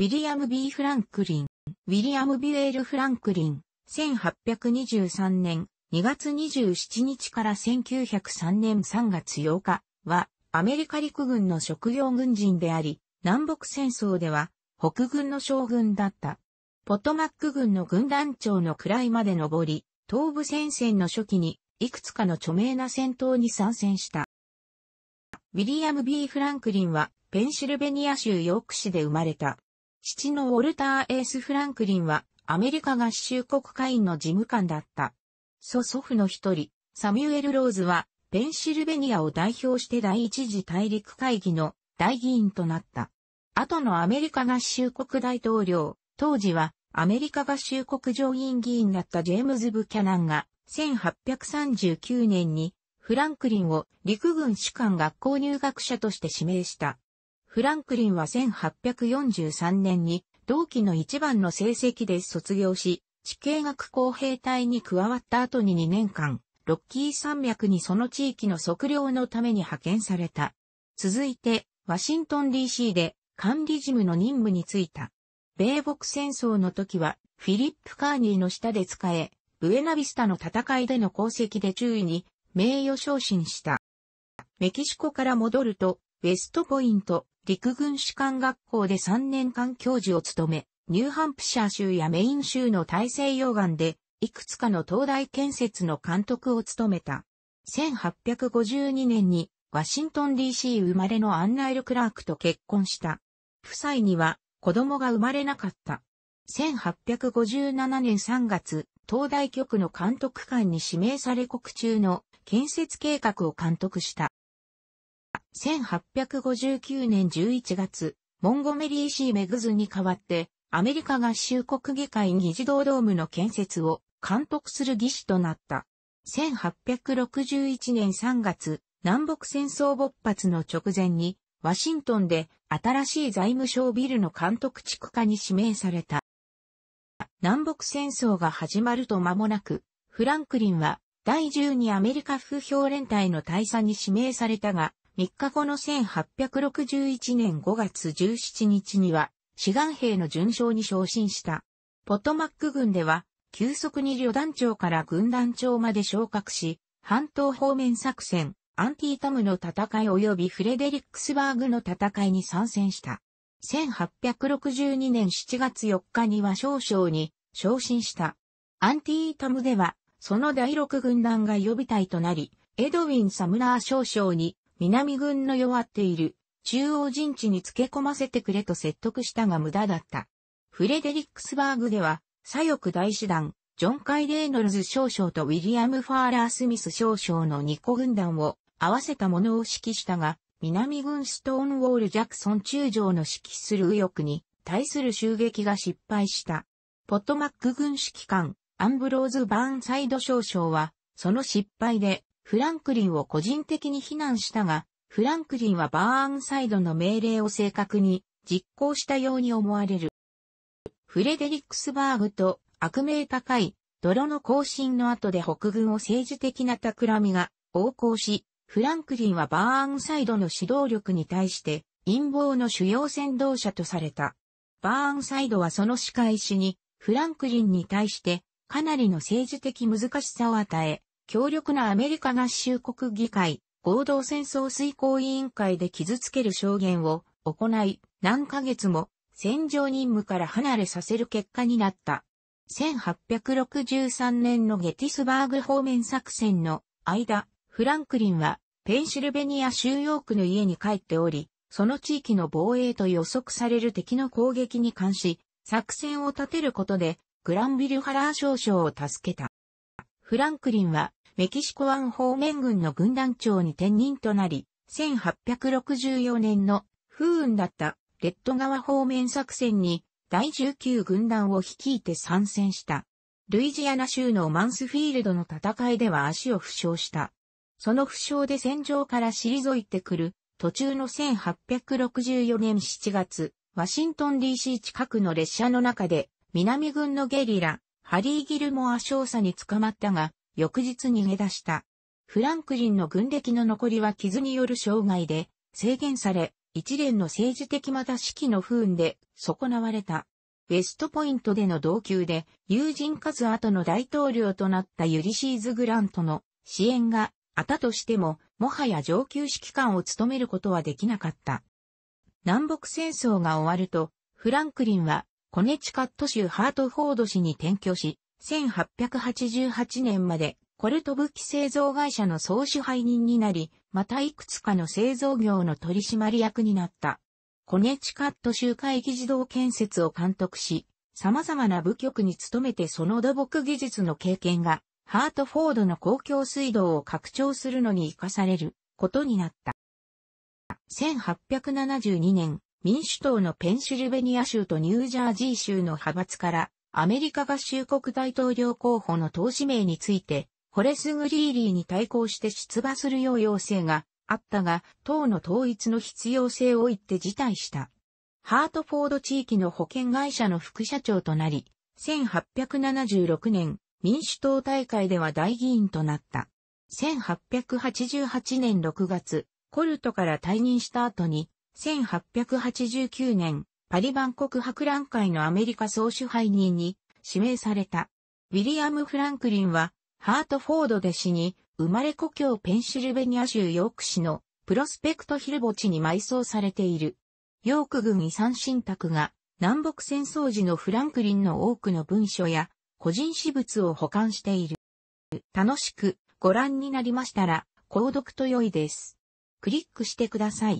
ウィリアム・ B・ フランクリン、ウィリアム・ビュエール・フランクリン、1823年2月27日から1903年3月8日は、アメリカ陸軍の職業軍人であり、南北戦争では、北軍の将軍だった。ポトマック軍の軍団長の位まで上り、東部戦線の初期に、いくつかの著名な戦闘に参戦した。ウィリアム・ B・ フランクリンは、ペンシルベニア州ヨーク市で生まれた。父のウォルター・エース・フランクリンは、アメリカ合衆国会員の事務官だった。祖祖父の一人、サミュエル・ローズは、ペンシルベニアを代表して第一次大陸会議の大議員となった。後のアメリカ合衆国大統領、当時はアメリカ合衆国上院議員だったジェームズ・ブキャナンが、1839年にフランクリンを陸軍士官学校入学者として指名した。フランクリンは1843年に同期の一番の成績で卒業し、地形学工兵隊に加わった後に2年間、ロッキー山脈にその地域の測量のために派遣された。続いて、ワシントン DC で管理事務の任務に就いた。米国戦争の時は、フィリップ・カーニーの下で使え、ブエナビスタの戦いでの功績で注意に名誉昇進した。メキシコから戻ると、ウェストポイント、陸軍士官学校で3年間教授を務め、ニューハンプシャー州やメイン州の大西洋岸で、いくつかの東大建設の監督を務めた。1852年に、ワシントン DC 生まれのアンナイル・クラークと結婚した。夫妻には子供が生まれなかった。1857年3月、東大局の監督官に指名され国中の建設計画を監督した。1859年11月、モンゴメリー・シー・メグズに代わって、アメリカ合衆国議会議事堂ドームの建設を監督する議師となった。1861年3月、南北戦争勃発の直前に、ワシントンで新しい財務省ビルの監督地区下に指名された。南北戦争が始まると間もなく、フランクリンは第12アメリカ風評連隊の大佐に指名されたが、3日後の1861年5月17日には、志願兵の順将に昇進した。ポトマック軍では、急速に旅団長から軍団長まで昇格し、半島方面作戦、アンティータムの戦い及びフレデリックスバーグの戦いに参戦した。1862年7月4日には少将に昇進した。アンティータムでは、その第6軍団が予備隊となり、エドウィン・サムナー少将に南軍の弱っている、中央陣地につけ込ませてくれと説得したが無駄だった。フレデリックスバーグでは、左翼大師団、ジョン・カイ・レイノルズ少将とウィリアム・ファーラー・スミス少将の2個軍団を合わせたものを指揮したが、南軍ストーンウォール・ジャクソン中将の指揮する右翼に対する襲撃が失敗した。ポットマック軍指揮官、アンブローズ・バーンサイド少将は、その失敗でフランクリンを個人的に非難したが、フランクリンはバーンサイドの命令を正確に実行したように思われる。フレデリックスバーグと悪名高い泥の行進の後で北軍を政治的な企みが横行し、フランクリンはバーンサイドの指導力に対して陰謀の主要先導者とされた。バーンサイドはその仕返しにフランクリンに対してかなりの政治的難しさを与え、強力なアメリカ合衆国議会、合同戦争遂行委員会で傷つける証言を行い、何ヶ月も戦場任務から離れさせる結果になった。1863年のゲティスバーグ方面作戦の間、フランクリンはペンシルベニア州ヨークの家に帰っており、その地域の防衛と予測される敵の攻撃に関し、作戦を立てることでグランビル・ハラー少将を助けた。フランクリンはメキシコ湾方面軍の軍団長に転任となり、1864年の不運だったレッド川方面作戦に第19軍団を率いて参戦した。ルイジアナ州のマンスフィールドの戦いでは足を負傷した。その負傷で戦場から退いてくる途中の1864年7月、ワシントン DC 近くの列車の中で南軍のゲリラ、ハリー・ギルモア少佐に捕まったが、翌日逃げ出した。フランクリンの軍歴の残りは傷による障害で制限され、一連の政治的また指揮の不運で損なわれた。ウェストポイントでの同級で友人数後の大統領となったユリシーズ・グラントの支援があったとしても、もはや上級指揮官を務めることはできなかった。南北戦争が終わると、フランクリンはコネチカット州ハートフォード市に転居し、1888年までコルト武器製造会社の総支配人になり、またいくつかの製造業の取締役になった。コネチカット集会議自動建設を監督し、様々な部局に勤めてその土木技術の経験が、ハートフォードの公共水道を拡張するのに活かされることになった。1872年、民主党のペンシルベニア州とニュージャージー州の派閥からアメリカ合衆国大統領候補の投資名について、ホレス・グリーリーに対抗して出馬するよう要請があったが、党の統一の必要性を言って辞退した。ハートフォード地域の保険会社の副社長となり、1876年、民主党大会では大議員となった。1888年6月、コルトから退任した後に、1889年、パリ万国博覧会のアメリカ総支配人に指名された。ウィリアム・フランクリンは、ハートフォードで死に、生まれ故郷ペンシルベニア州ヨーク市のプロスペクトヒル墓地に埋葬されている。ヨーク軍遺産信託が南北戦争時のフランクリンの多くの文書や個人私物を保管している。楽しくご覧になりましたら、購読と良いです。クリックしてください。